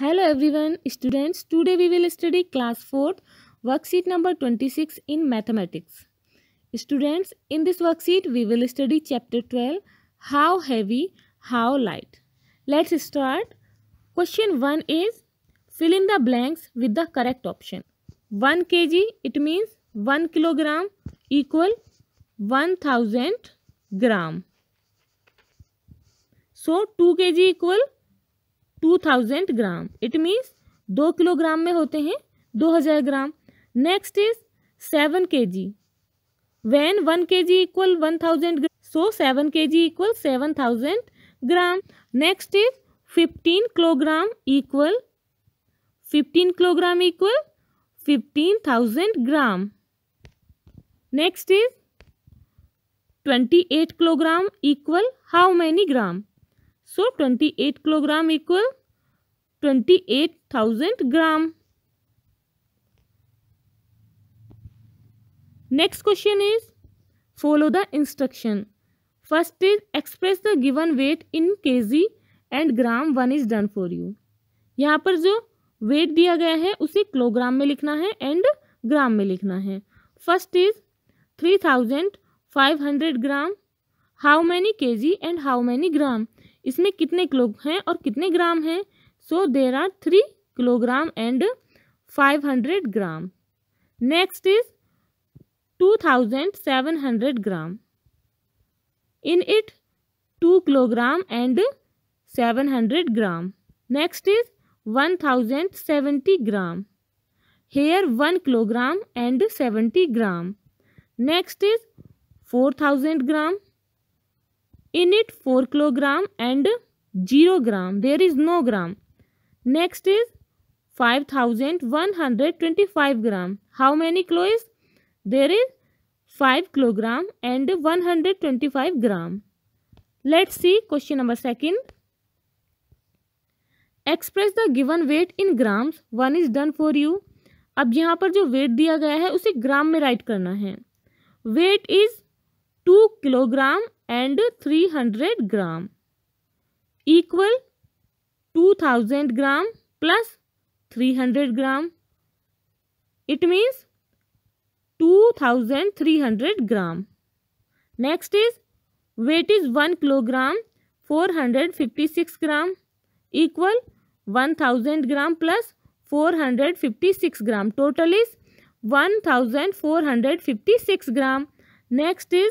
Hello everyone students today we will study class fourth worksheet number twenty six in mathematics students in this worksheet we will study chapter twelve how heavy how light let's start question one is fill in the blanks with the correct option one K G it means one kilogram equal one thousand gram so two K G equal two thousand gram it means दो kilogram में होते हैं दो हज़ार ग्राम next is seven K ji when one K G equal one thousand so seven K G equal seven thousand gram next is fifteen kilogram equal fifteen kilogram equal fifteen thousand gram next is twenty eight kilogram equal how many gram so 28 kilogram equal 28000 gram next question is follow the instruction first is express the given weight in kg and gram one is done for you यहाँ पर जो wait दिया गया है उसे kilogram में लिखना है एंड ग्राम में लिखना है first is three thousand five hundred gram how many K G and how many gram इसमें कितने किलो हैं और कितने ग्राम हैं so there are three kilogram and five hundred gram next is two thousand seven hundred gram in it two kilogram and seven hundred gram next is one thousand seventy gram here one kilogram and seventy gram next is four thousand gram in it four kilogram and zero gram there is no gram next is five thousand one hundred twenty five gram how many kilo is there is five kilogram and one hundred twenty five gram let see question number second express the given weight in grams one is done for you अब यहाँ पर जो wait दिया गया है उसे ग्राम में write करना है weight is kilogram and three hundred gram equal two thousand gram plus three hundred gram it means two thousand three hundred gram next is weight is one kilogram four hundred fifty six gram equal one thousand gram plus four hundred fifty six gram total is one thousand four hundred fifty six gram next is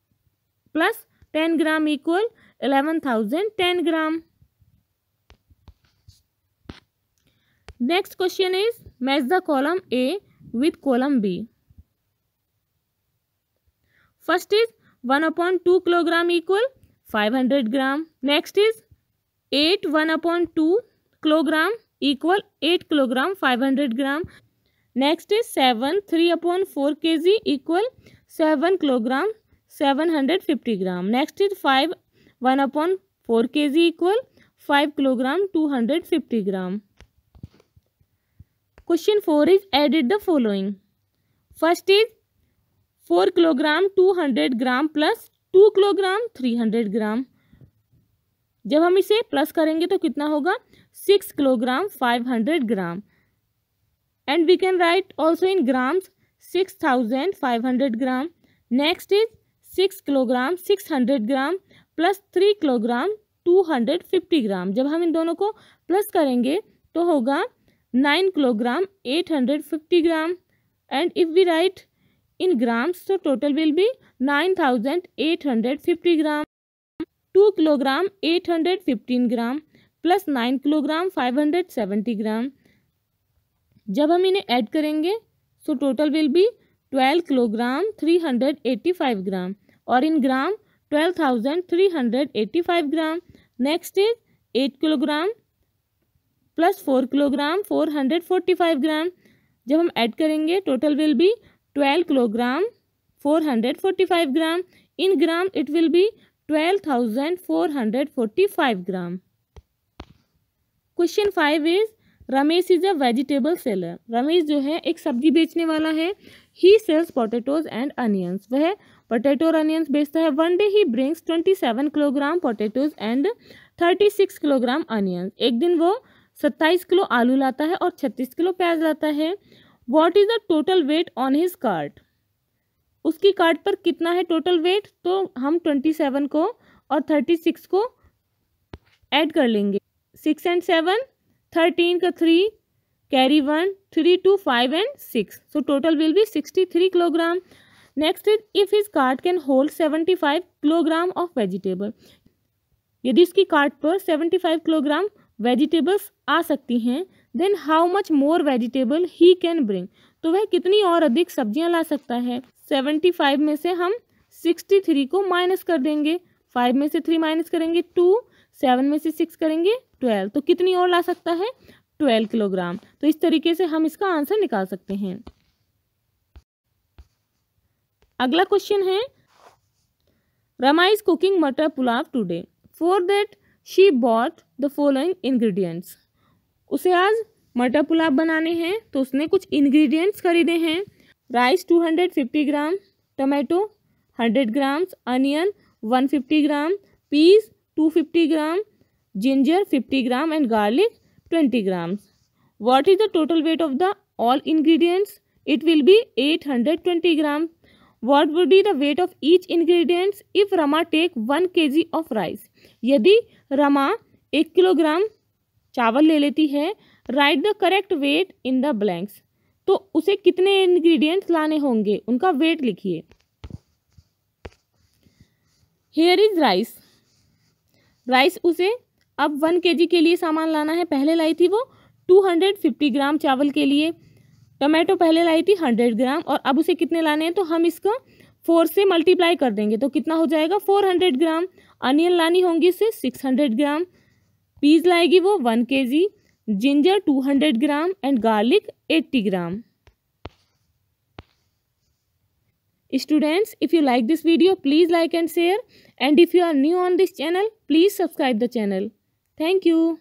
plus ten gram equal eleven thousand ten gram next question is match the column A with column B first is one upon two kilogram equal five hundred gram next is eight one upon two kilogram equal eight kilogram five hundred gram next is seven three upon four K G equal seven kilogram seven hundred fifty gram next is five one upon four K G equal five kilogram two hundred fifty gram question four is added the following first is four kilogram two hundred gram plus two kilogram three hundred gram जब हम इसे plus करेंगे तो कितना होगा six kilogram five hundred gram and we can write also in grams six thousand five hundred gram next is six kilogram six hundred gram plus three kilogram two hundred fifty gram जब हम इन दोनों को plus करेंगे तो होगा nine kilogram eight hundred fifty gram and if we write in grams तो total will be nine thousand eight hundred fifty gram two kilogram eight hundred fifteen gram plus nine kilogram five hundred seventy gram जब हम इन्हें add करेंगे so total will be twelve kilogram three hundred eighty five gram और in gram twelve thousand three hundred eighty five gram next is eight kilogram plus four kilogram four hundred forty five gram जब हम add करेंगे total will be twelve kilogram four hundred forty five gram in gram it will be twelve thousand four hundred forty five gram question five is Ramesh is a vegetable seller Ramesh जो है एक सब्जी बेचने वाला है he sells potatoes and onions वह potato और onions बेचता है one day he brings twenty seven kilogram potatoes and thirty six kilogram onions एक दिन वो सत्ताईस किलो आलू लाता है और छत्तीस किलो प्याज लाता है what is the total weight on his cart उसकी कार्ट पर कितना है टोटल वेट तो हम ट्वेंटी सेवन को और थर्टी सिक्स को एड कर लेंगे सिक्स एंड सेवन थर्टीन का three carry one three two five and six so total will be sixty three kilogram next is if his cart can hold seventy five kilogram of vegetable यदि उसकी cart पर seventy five kilogram vegetables आ सकती हैं then how much more vegetable he can bring तो वह कितनी और अधिक सब्जियां ला सकता है सेवेंटी फाइव में से हम सिक्सटी थ्री को माइनस कर देंगे फाइव में से थ्री माइनस करेंगे टू सेवन में से सिक्स करेंगे ट्वेल्व तो कितनी और ला सकता है ट्वेल्व किलोग्राम तो इस तरीके से हम इसका आंसर निकाल सकते हैं अगला क्वेश्चन है Rama is cooking matar pulao today for that she bought the following ingredients उसे आज मटर पुलाव बनाने हैं तो उसने कुछ इंग्रेडिएंट्स खरीदे हैं rice 250 gram tomato 100 grams onion 150 gram peas 250 gram ginger fifty gram and garlic twenty gram what is the total weight of the all ingredients it will be eight hundred twenty gram what would be the weight of each ingredients if Rama take one K G of rice यदि रमा एक kilogram चावल ले लेती है write the correct weight in the blanks तो उसे कितने ingredients लाने होंगे उनका वेट लिखिए हेयर इज राइस राइस उसे अब वन के जी के लिए सामान लाना है पहले लाई थी वो टू हंड्रेड फिफ्टी ग्राम चावल के लिए टमाटो पहले लाई थी हंड्रेड ग्राम और अब उसे कितने लाने हैं तो हम इसका फोर से मल्टीप्लाई कर देंगे तो कितना हो जाएगा फोर हंड्रेड ग्राम अनियन लानी होंगी इसे सिक्स हंड्रेड ग्राम पीज लाएगी वो one K G ginger two hundred gram and garlic eighty gram students if you like this video please like and share and if you are new on this channel please subscribe the channel Thank you.